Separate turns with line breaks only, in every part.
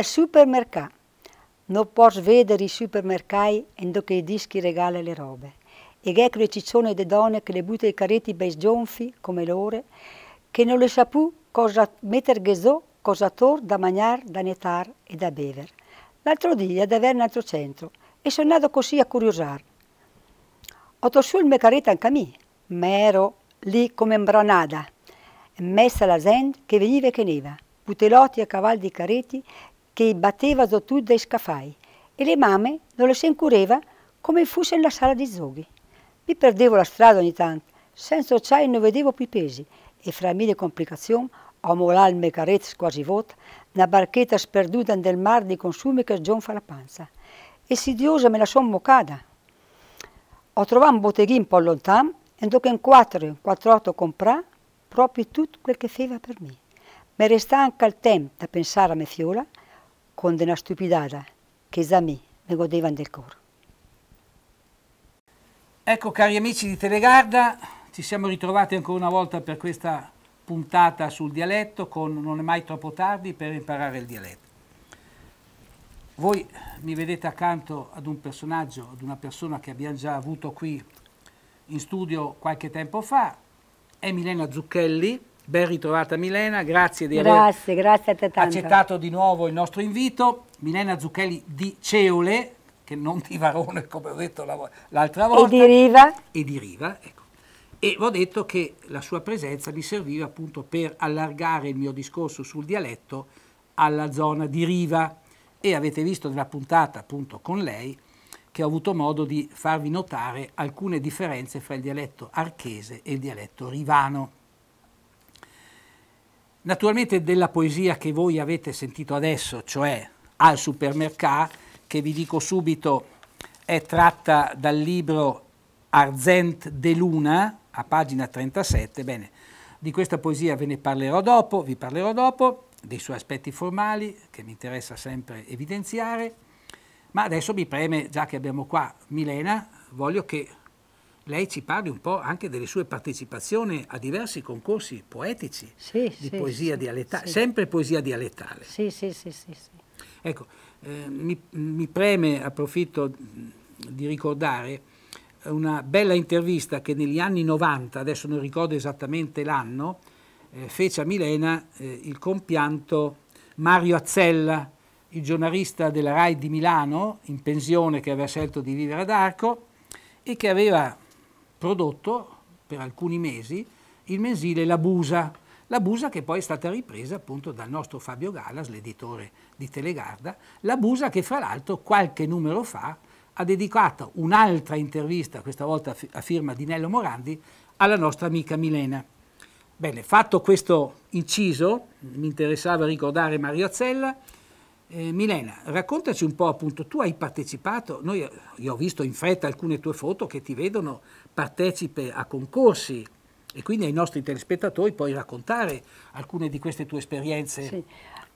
al supermercato. Non posso vedere i supermercati in cui i dischi regalano le robe. E che le ciccione di donne che le buttano i caretti bei sgionfi, come loro, che non le sa più cosa mettere ghesò, cosa tor da mangiare, da nettare e da bever. L'altro dia ad avere un altro centro e sono andato così a curiosare. Ho tossù il mio caretta anche a me, ma ero lì come imbranada, messa la gente che veniva e che neva, putelotti a cavalli di careti che batteva zottù dai scaffai e le mamme non le si incureva come fosse nella sala di zoghi. Mi perdevo la strada ogni tanto, senza occhiai non vedevo più i pesi e fra mille complicazioni ho l'alme carezze quasi vuote, una barchetta sperduta nel mar di consumi che sgionfa la panza. E sidiosa me la son moccata. Ho trovato un botteghino un po' lontano e dopo in quattro, in quattrotto comprà proprio tutto quel che feva per me. Mi resta anche il tempo da pensare a me fiola con una stupidata che a me mi godevano del cuore.
Ecco cari amici di Telegarda, ci siamo ritrovati ancora una volta per questa puntata sul dialetto con Non è mai troppo tardi per imparare il dialetto. Voi mi vedete accanto ad un personaggio, ad una persona che abbiamo già avuto qui in studio qualche tempo fa, è Milena Zucchelli, Ben ritrovata Milena, grazie di grazie,
aver grazie accettato
di nuovo il nostro invito. Milena Zucchelli di Ceule, che non di Varone come ho detto l'altra volta. E di Riva. E di Riva, ecco. E ho detto che la sua presenza mi serviva appunto per allargare il mio discorso sul dialetto alla zona di Riva. E avete visto nella puntata appunto con lei che ho avuto modo di farvi notare alcune differenze fra il dialetto archese e il dialetto rivano. Naturalmente della poesia che voi avete sentito adesso, cioè al supermercato, che vi dico subito è tratta dal libro Arzent de Luna, a pagina 37, bene, di questa poesia ve ne parlerò dopo, vi parlerò dopo, dei suoi aspetti formali, che mi interessa sempre evidenziare, ma adesso mi preme, già che abbiamo qua Milena, voglio che lei ci parli un po' anche delle sue partecipazioni a diversi concorsi poetici sì,
di sì, poesia sì,
dialettale, sempre poesia dialettale.
Sì, sì, sì. sì,
Ecco, eh, mi, mi, preme, approfitto di ricordare, una bella intervista che negli anni 90, adesso non ricordo esattamente l'anno, eh, fece a Milena eh, il compianto Mario Azzella, il giornalista della RAI di Milano, in pensione che aveva scelto di vivere ad Arco e che aveva prodotto per alcuni mesi il mensile La Busa, La Busa che poi è stata ripresa appunto dal nostro Fabio Galas, l'editore di Telegarda, La Busa che fra l'altro qualche numero fa ha dedicato un'altra intervista, questa volta a firma di Nello Morandi, alla nostra amica Milena. Bene, fatto questo inciso, mi interessava ricordare Mario Azzella, eh, Milena, raccontaci un po', appunto, tu hai partecipato, noi, eh, io ho visto in fretta alcune tue foto che ti vedono partecipe a concorsi e quindi ai nostri telespettatori puoi raccontare alcune di queste tue esperienze. Sì.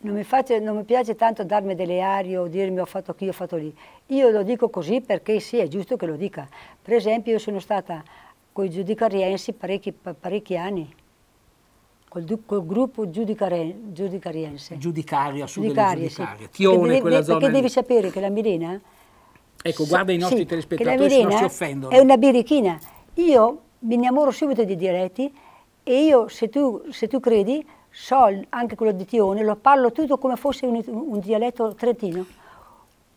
Non mi, faccio, non mi, piace tanto darmi delle arie o dirmi ho fatto qui, ho fatto lì. Io lo dico così perché sì, è giusto che lo dica. Per esempio io sono stata con i giudicariensi parecchi, parecchi anni col, col gruppo giudicarel, giudicariense.
Giudicaria, su giudicaria, giudicaria. Sì. Tione, deve, quella zona Perché lì. devi
sapere che la Mirena...
Ecco, guarda i nostri sì, telespettatori se non si offendono. È una
birichina. Io mi innamoro subito dei diretti e io, se tu, se tu credi, so anche quello di Tione, lo parlo tutto come fosse un, un dialetto trentino.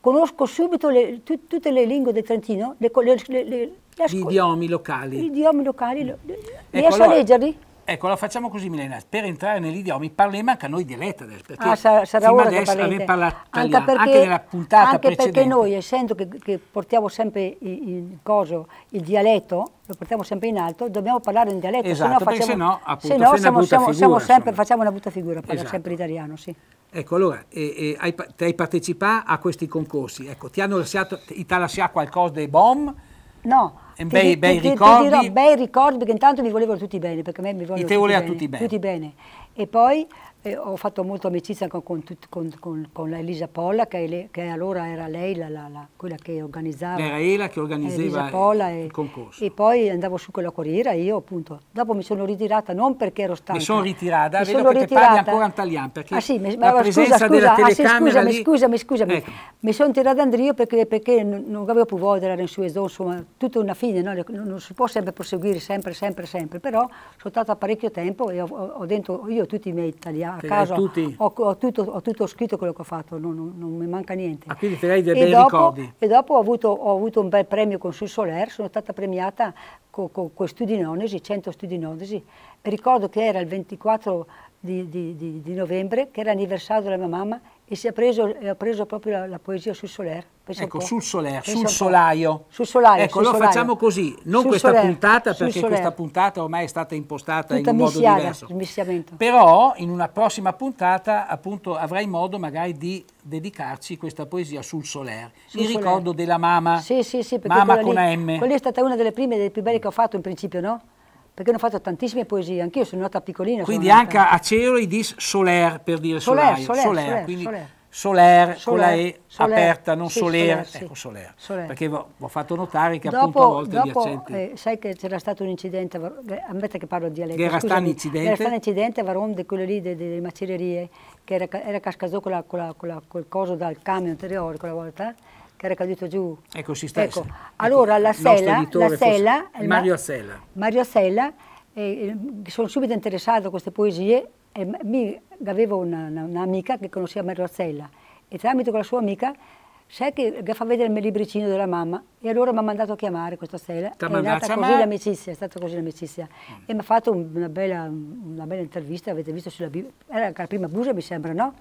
Conosco subito le, tu, tutte le lingue del Trentino, le, le, gli idiomi locali. Gli idiomi locali, ecco, riesco ecco, allora, a leggerli?
Ecco, la facciamo così Milena, per entrare negli idiomi parliamo anche a noi di Letteres, perché ah, sarà, sarà fino adesso avete parlato anche, perché, anche nella puntata anche precedente. perché
noi, essendo che, che portiamo sempre il, il, coso, il dialetto, lo portiamo sempre in alto, dobbiamo parlare in dialetto. Esatto, perché se no appunto se no, siamo, una siamo, figura, siamo sempre, facciamo una brutta figura, parla esatto. sempre italiano, sì.
Ecco, allora, e, e, hai, hai partecipato a questi concorsi, ecco, ti hanno lasciato, ti ha lasciato qualcosa dei bomb?
No, e bei, bei ti, ricordi. Ti dirò, bei ricordi perché intanto mi volevano tutti bene, perché a me mi volevano tutti, tutti bene. Tutti bene. E poi e ho fatto molto amicizia con, con, con, con, con la Elisa Polla, che, le, che, allora era lei la, la, la, quella che organizzava. Era Ela che
organizzava Polla,
il, e, il concorso. E poi andavo su con la corriera io appunto. Dopo mi sono ritirata, non perché ero stanca. Mi sono ritirata, mi vedo sono che ritirata. parli ancora in
italiano, perché ah, sì, mi, la presenza scusa, della telecamera ah, sì, scusami,
scusami, scusami, ecco. Mi sono tirata andrio perché, perché non, non avevo più voglia di andare in della Rensuezo, insomma, tutta una fine, no? non si può sempre proseguire, sempre, sempre, sempre. Però sono stata parecchio tempo e ho, ho dentro io tutti i miei italiani a caso, tutti... ho, ho, tutto, ho, tutto, scritto quello che ho fatto, non, non, non mi manca niente.
Ah, quindi te l'hai dei e bei dopo, ricordi.
E dopo ho avuto, ho avuto, un bel premio con Sul Soler, sono stata premiata con, con, con studi nonesi, 100 studi nonesi, ricordo che era il 24 di, di, di, di novembre, che era l'anniversario della mia mamma, e si è preso, ha preso proprio la, la poesia sul Soler. Penso ecco, sul
Soler, sul solaio. Sul solaio. Ecco, allora facciamo così, non sul questa soler, puntata, perché questa puntata ormai è stata impostata Tutta in un modo diverso. Però in una prossima puntata appunto avrai modo magari di dedicarci questa poesia sul Soler. Sul Il ricordo della mamma, sì,
sì, sì, mamma con lì, M. Quella è stata una delle prime, delle più belle che ho fatto in principio, no? perché hanno fatto tantissime poesie, anch'io sono nata piccolina. Quindi anche a
Ceroi dis Soler per dire Soler, solaio. Soler, soler, quindi soler. Soler, soler, con la E aperta, non sì, Soler, soler, ecco Soler, soler. perché ho fatto notare che dopo, appunto a volte dopo, gli accenti... Eh,
sai che c'era stato un incidente, ammetta che parlo dialetto, Era stato un incidente? Era un incidente a Varom, di quello lì delle macellerie, che era, era cascato con, la, con, la, con, la, col coso dal camion anteriore quella volta, che era caduto giù.
Ecco, si sta. Ecco. ecco
allora la Sella, la Sella Mario Assella. Mario Assella, eh, sono subito interessato a queste poesie e mi, avevo un'amica che conosceva Mario Sella e tramite quella sua amica sai che, che fa vedere il mio libricino della mamma e allora mi ha mandato a chiamare questa sera è nata così l'amicizia è stata così l'amicizia mm. e mi ha fatto una bella, una bella, intervista avete visto sulla Bibbia era la prima busa mi sembra no?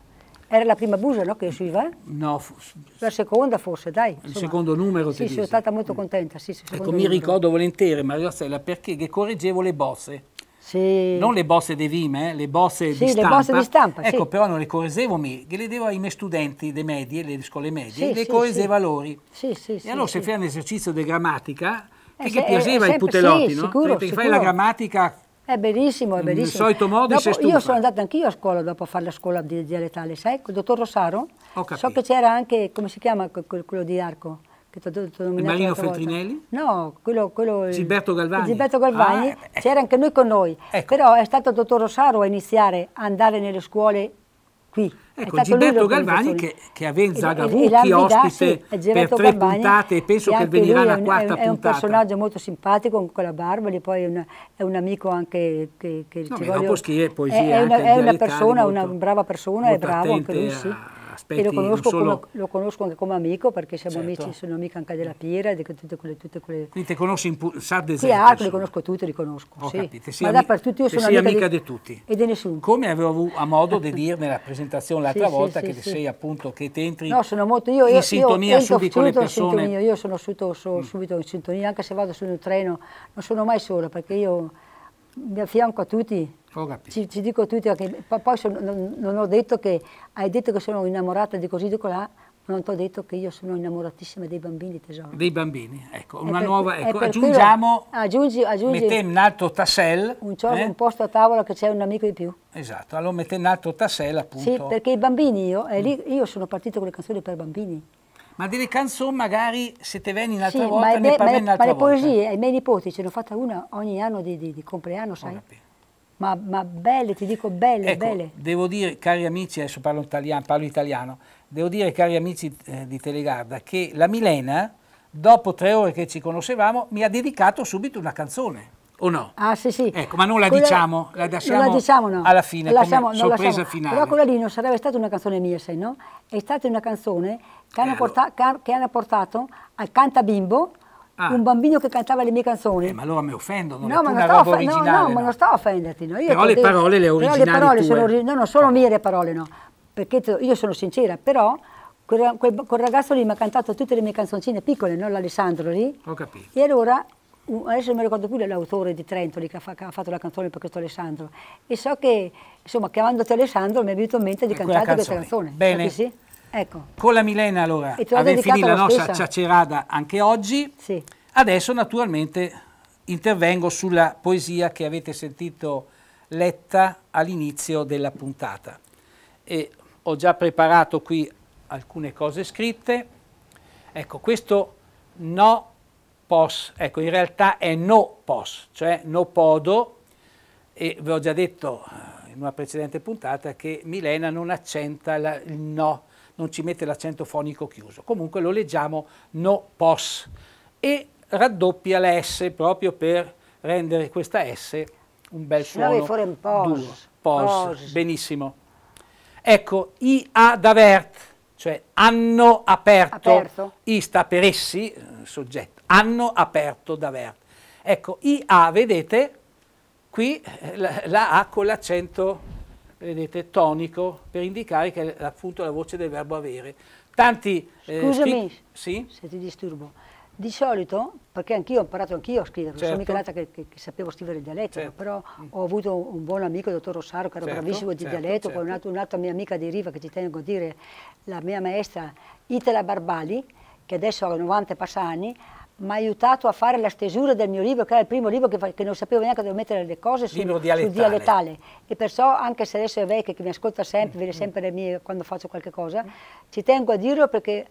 Era la prima Busa no, che usciva? No. La seconda forse, dai. Insomma. Il secondo
numero Sì, sono
stata molto contenta. Sì, ecco, mi ricordo
volentieri Maria Rossella perché che correggevo le bosse.
Sì. Non
le bosse dei vime, eh, le bosse sì, di stampa. Sì, le bosse di stampa. Ecco, sì. però non le correggevo me, che le devo ai miei studenti dei medie, le scuole medie, le correggevo loro.
Sì, sì, e allora se fai
un esercizio di grammatica,
eh, che, se, che piaceva eh, sempre, il Putelotti, no? Sicuro, Perché sicuro. fai la grammatica è benissimo, è mm, benissimo. Il solito modo dopo, Io sono andata anch'io a scuola dopo a fare la scuola di dialettale, sai? il dottor Rossaro. So che c'era anche, come si chiama quello di Arco? Che t'ho, t'ho il Marino Feltrinelli? No, quello... quello Gilberto Galvani. Gilberto Galvani, ah, eh. c'era anche lui con noi. Ecco. Però è stato il dottor Rosaro a iniziare a andare nelle scuole qui. Ecco, Gilberto Galvani che,
che, a Venza ha avuto ospite sì, per tre Galvani, puntate e penso che venirà la quarta puntata. è un
personaggio molto simpatico con quella barba, lì poi è, una, è un amico anche che, che no, ci voglio... scrive poesia È, è una, una persona, molto, una brava persona, è bravo anche lui, a aspetti e lo conosco, solo... come, lo conosco anche come amico perché siamo certo. amici, sono amica anche della Pira, di tutte quelle, tutte quelle...
Quindi te conosci in pu- Sì, ah,
li conosco tutti, li conosco, oh, sì. Capite. Ma ami- dappertutto io sono amica, amica di... di...
tutti. E di nessuno. Come avevo avuto a modo di dire nella presentazione l'altra sì, volta sì, che sei appunto, che
ti entri no, sono molto, io, in io, sintonia io subito con le persone. Sintonia, io sono subito, so, mm. subito in sintonia, anche se vado su un treno, non sono mai sola perché io mi affianco a tutti ci, ci, dico tutti che poi sono, non, non, ho detto che hai detto che sono innamorata di così di colà, non ti ho detto che io sono innamoratissima dei bambini tesoro.
Dei bambini, ecco, una per, nuova, ecco, aggiungiamo,
aggiungi, aggiungi, mettete
un altro tassello. Un giorno eh? un
posto a tavola che c'è un amico di più.
Esatto, allora mette un altro tassel appunto. Sì, perché
i bambini, io, eh, lì, mm. io sono partito con le canzoni per bambini.
Ma delle canzoni magari se te veni un'altra sì, volta ne parli un'altra volta. Ma le
poesie, ai miei nipoti ce ne ho fatta una ogni anno di, di, di compleanno, sai? ma, ma belle, ti dico belle, ecco, belle.
Devo dire, cari amici, adesso parlo italiano, parlo italiano devo dire, cari amici eh, di Telegarda, che la Milena, dopo tre ore che ci conoscevamo, mi ha dedicato subito una canzone. O no? Ah sì sì. Ecco, ma non la quella, diciamo, la lasciamo, la diciamo no. alla fine, la lasciamo, come sorpresa lasciamo. finale. Però quella
lì non sarebbe stata una canzone mia, se no? È stata una canzone che hanno, eh, allora. portato, che hanno portato al Canta Bimbo, Ah. un bambino che cantava le mie canzoni. Eh, ma allora mi offendono, no, ma non sto roba no, no, no, ma non sto a offenderti. No. Io però le parole le originali le parole sono originali, no, non sono mie le parole, no. Perché io sono sincera, però quel, quel, quel, ragazzo lì mi ha cantato tutte le mie canzoncine piccole, non l'Alessandro lì. Ho capito. E allora, adesso non mi ricordo più l'autore di Trento lì che ha, che ha, fatto la canzone per questo Alessandro. E so che, insomma, chiamandoti Alessandro mi è venuto in mente di cantare questa canzone. Bene. Sì? Ecco.
Con la Milena allora abbiamo finito la nostra stessa. ciacerada anche oggi. Sì. Adesso naturalmente intervengo sulla poesia che avete sentito letta all'inizio della puntata. E ho già preparato qui alcune cose scritte. Ecco, questo no pos, ecco, in realtà è no pos, cioè no podo, e vi ho già detto eh, in una precedente puntata che Milena non accenta la, il no, non ci mette l'accento fonico chiuso. Comunque lo leggiamo no pos e raddoppia la S proprio per rendere questa S un bel suono duro. Pos. pos. Benissimo. Ecco, i ad avert, cioè hanno aperto, aperto. i sta per essi, soggetto, hanno aperto d'avert. Ecco, i a, vedete, qui la, la A con l'accento vedete, tonico per indicare che è appunto la voce del verbo avere. Tanti...
Eh, Scusami sì? se ti disturbo. Di solito, perché anch'io ho imparato anch'io a scrivere, certo. sono mica nata che, che, che, sapevo scrivere il dialetto, certo. però ho avuto un buon amico, il dottor Rossaro, che era certo, bravissimo di certo, dialetto, certo. poi un'altra un mia amica di Riva, che ti tengo a dire, la mia maestra Itala Barbali, che adesso ha 90 e passa anni, mi ha aiutato a fare la stesura del mio libro, che era il primo libro che, che non sapevo neanche dove mettere le cose sul libro dialettale. Sul dialettale. E perciò, anche se adesso è vecchio, che mi ascolta sempre, mm. vede sempre le mie quando faccio qualche cosa, mm. ci tengo a dirlo perché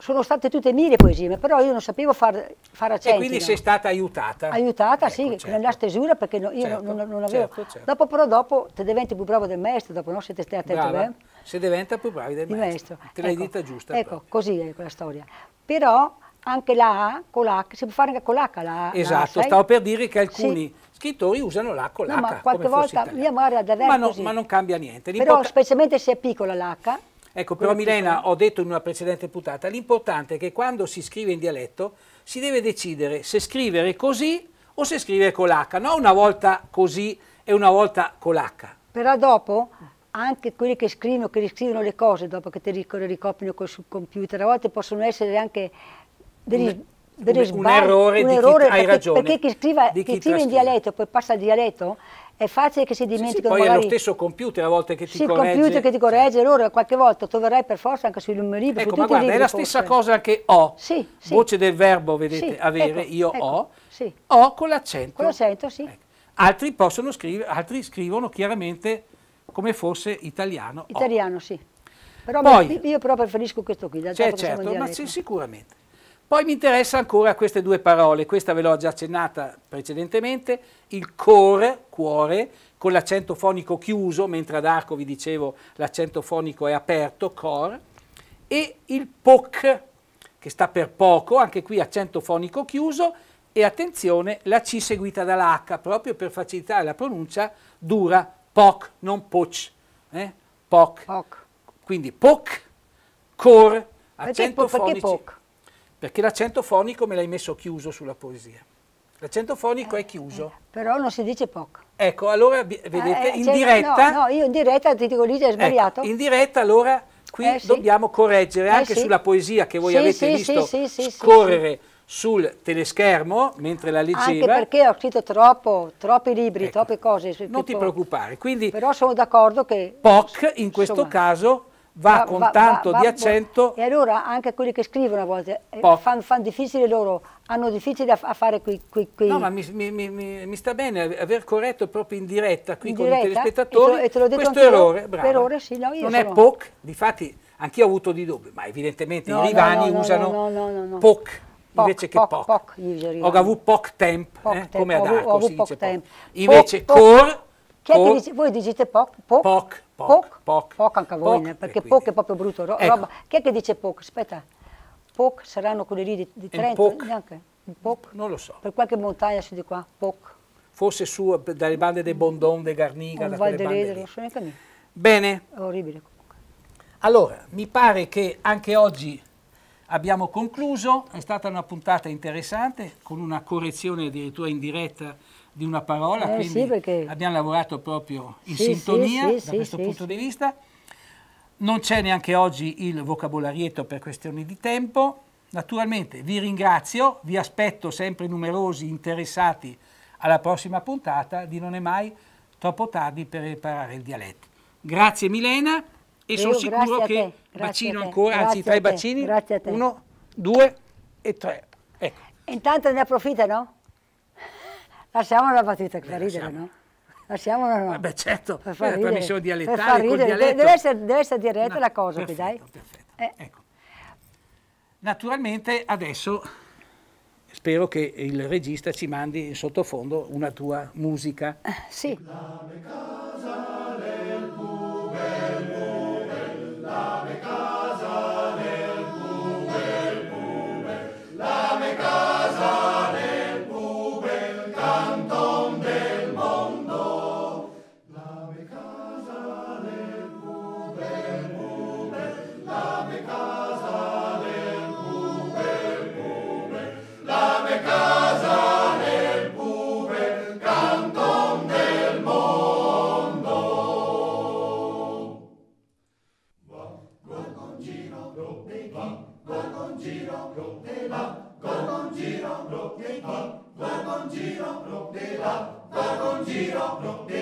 sono state tutte mie le poesie, però io non sapevo far, far accenti. E quindi sei
stata aiutata?
Aiutata, ecco, sì, certo. nella stesura, perché no, io certo, non, non, avevo... Certo, certo. Dopo però dopo te diventi più bravo del maestro, dopo no? Siete stati attenti, Brava.
Se diventa più bravo del maestro. maestro. Te ecco, le dita giusta. Ecco,
proprio. così è quella storia. Però anche la A con l'H, si può fare anche con l'H la A. Esatto, la stavo per dire che alcuni
sì. scrittori usano l'A con l'H. No, ma qualche volta
mia madre ad avere ma, no, ma non
cambia niente. Però
specialmente se è piccola l'H.
Ecco, però Milena, ho detto in una precedente puntata, l'importante è che quando si scrive in dialetto si deve decidere se scrivere così o se scrivere con l'H, non una volta così e una volta con l'H.
Però dopo anche quelli che scrivono, che riscrivono le cose dopo che te le ricoprono sul computer, a volte possono essere anche degli, degli un, sbagli, un errore, un errore chi, perché, ragione, perché, chi scrive, chi chi scrive in dialetto e poi passa al dialetto è facile che si dimentichi. Sì, sì, poi magari... è lo
stesso computer a volte che ti sì, corregge. Sì, il computer che
ti corregge, allora qualche volta troverai per forza anche sui numeri. Ecco, ma guarda, è la stessa forse. cosa che ho, sì, sì. voce
del verbo, vedete, ecco, avere, ecco, io ecco, ho,
ho con l'accento. Con l'accento, sì. Ecco.
Altri, possono scrivere, altri scrivono chiaramente come fosse italiano.
Italiano, ho. sì. Però Poi, io però preferisco questo qui. Cioè, certo, ma sì, sicuramente.
Poi mi interessa ancora queste due parole, questa ve l'ho già accennata precedentemente, il core, cuore, con l'accento fonico chiuso, mentre ad arco vi dicevo l'accento fonico è aperto, core, e il POC, che sta per poco, anche qui accento fonico chiuso, e attenzione, la C seguita dall'H, proprio per facilitare la pronuncia, dura POC, non POC, eh? POC. POC. Quindi POC, core, accento perché, perché fonico perché l'accento fonico me l'hai messo chiuso sulla poesia. L'accento fonico eh, è chiuso. Eh,
però non si dice poco.
Ecco, allora eh, vedete, eh, in diretta... No,
no, io in diretta ti dico lì, è ecco, sbagliato. Ecco, in diretta
allora qui eh, sì. dobbiamo correggere eh, anche sì. sulla poesia che voi sì, avete visto scorrere sul teleschermo mentre la leggeva. Anche perché
ho scritto troppo, troppi libri, ecco, troppe cose. Non ti
preoccupare.
Quindi, però sono d'accordo che...
POC in questo insomma, caso va, va con va, tanto va, di accento.
E allora anche quelli che scrivono a volte fanno eh, fan difficile loro, hanno difficile a, a fare qui, qui, qui. No, ma mi,
mi, mi, mi, sta bene aver corretto proprio in diretta qui in con diretta, i telespettatori e te, e te questo errore. Per ore,
sì, no, non sono... è POC,
difatti anch'io ho avuto dei dubbi, ma evidentemente no, i rivani no, usano POC. Invece che POC,
POC, POC ho
avuto POC temp, eh, come ad Arco si dice POC. Invece POC, chi cioè, po- dice, voi
dicete POC? POC? POC. POC, POC. POC anche voi, perché quindi... POC è proprio brutto. Ro- ecco. roba. Chi è che dice POC? Aspetta, POC saranno quelli lì di, di Trento? POC. Neanche. POC? Non lo so. Per qualche montagna su di qua, POC.
Forse su, eh, dalle bande dei Bondon, dei Garniga, o da Val quelle Redere,
non so neanche lì. Bene. È orribile comunque. Allora, mi pare che
anche oggi Abbiamo concluso, è stata una puntata interessante con una correzione addirittura in diretta di una parola, eh, sì, perché... abbiamo lavorato proprio in sì, sintonia sì, da questo punto di vista. Non c'è neanche oggi il vocabolarietto per questioni di tempo. Naturalmente vi ringrazio, vi aspetto sempre numerosi interessati alla prossima puntata di Non è mai troppo tardi per imparare il dialetto. Grazie Milena
e sono sicuro che bacino ancora, grazie anzi tre bacini, grazie
a te. uno, due e tre.
Ecco. Intanto ne approfittano? Lasciamo la battuta per ridere, no? Lasciamola no. Vabbè certo, per far è una trasmissione dialettale, col dialetto. Deve essere, deve essere diretta no, la cosa perfetto, qui, dai. Perfetto, eh. ecco.
Naturalmente adesso spero che il regista ci mandi in sottofondo una tua musica. sì. La mia casa
don't know.